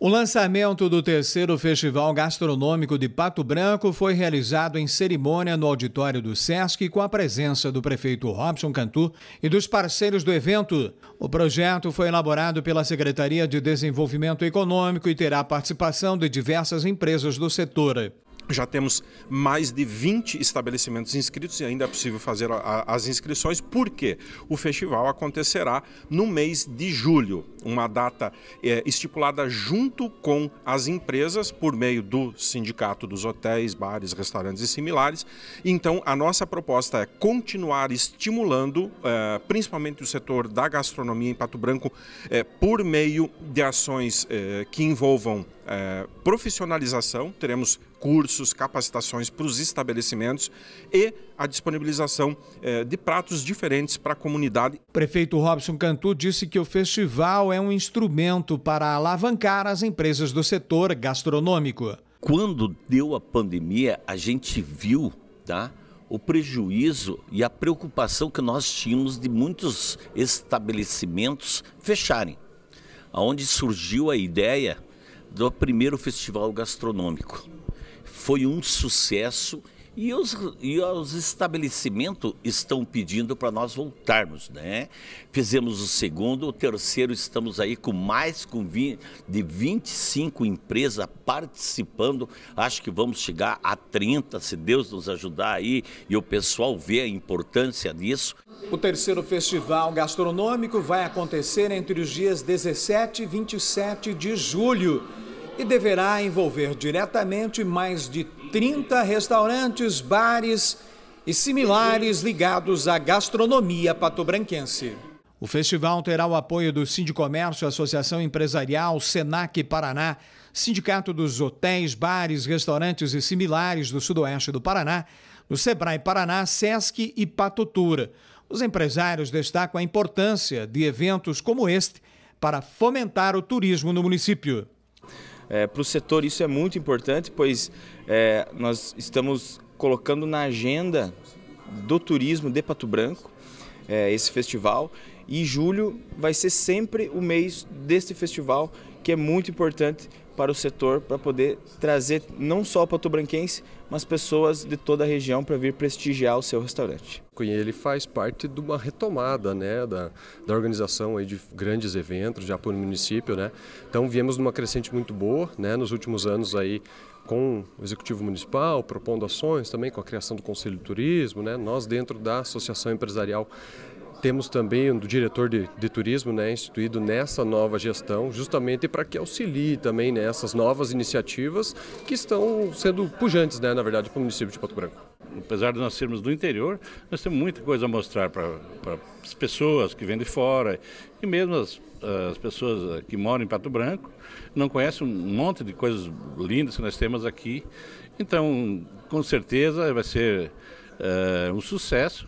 O lançamento do terceiro Festival Gastronômico de Pato Branco foi realizado em cerimônia no auditório do SESC com a presença do prefeito Robson Cantu e dos parceiros do evento. O projeto foi elaborado pela Secretaria de Desenvolvimento Econômico e terá participação de diversas empresas do setor. Já temos mais de 20 estabelecimentos inscritos e ainda é possível fazer a, as inscrições, porque o festival acontecerá no mês de julho, uma data é, estipulada junto com as empresas por meio do Sindicato dos Hotéis, Bares, Restaurantes e similares. Então, a nossa proposta é continuar estimulando, é, principalmente o setor da gastronomia em Pato Branco, é, por meio de ações é, que envolvam é, profissionalização, teremos cursos, capacitações para os estabelecimentos e a disponibilização eh, de pratos diferentes para a comunidade. Prefeito Robson Cantu disse que o festival é um instrumento para alavancar as empresas do setor gastronômico. Quando deu a pandemia, a gente viu, tá? o prejuízo e a preocupação que nós tínhamos de muitos estabelecimentos fecharem, aonde surgiu a ideia do primeiro festival gastronômico foi um sucesso e os, e os estabelecimentos estão pedindo para nós voltarmos, né? Fizemos o segundo, o terceiro, estamos aí com mais com 20, de 25 empresas participando. Acho que vamos chegar a 30, se Deus nos ajudar aí e o pessoal vê a importância disso. O terceiro festival gastronômico vai acontecer entre os dias 17 e 27 de julho e deverá envolver diretamente mais de 30 restaurantes, bares e similares ligados à gastronomia patobranquense. O festival terá o apoio do Sindicomércio, Associação Empresarial, Senac Paraná, Sindicato dos Hotéis, Bares, Restaurantes e Similares do Sudoeste do Paraná, do Sebrae Paraná, Sesc e Patutura. Os empresários destacam a importância de eventos como este para fomentar o turismo no município. É, Para o setor isso é muito importante, pois é, nós estamos colocando na agenda do turismo de Pato Branco é, esse festival e julho vai ser sempre o mês deste festival que é muito importante para o setor, para poder trazer não só o branquense, mas pessoas de toda a região para vir prestigiar o seu restaurante. Ele faz parte de uma retomada né, da, da organização aí de grandes eventos já por município. Né? Então viemos numa crescente muito boa né, nos últimos anos aí com o Executivo Municipal, propondo ações também com a criação do Conselho de Turismo. Né? Nós dentro da Associação Empresarial temos também um diretor de, de turismo né, instituído nessa nova gestão, justamente para que auxilie também nessas né, novas iniciativas que estão sendo pujantes, né, na verdade, para o município de Pato Branco. Apesar de nós sermos do interior, nós temos muita coisa a mostrar para, as pessoas que vêm de fora e mesmo as, as pessoas eh, que moram em Pato Branco não conhecem um monte de coisas lindas que nós temos aqui. Então, com certeza, vai ser uh, um sucesso.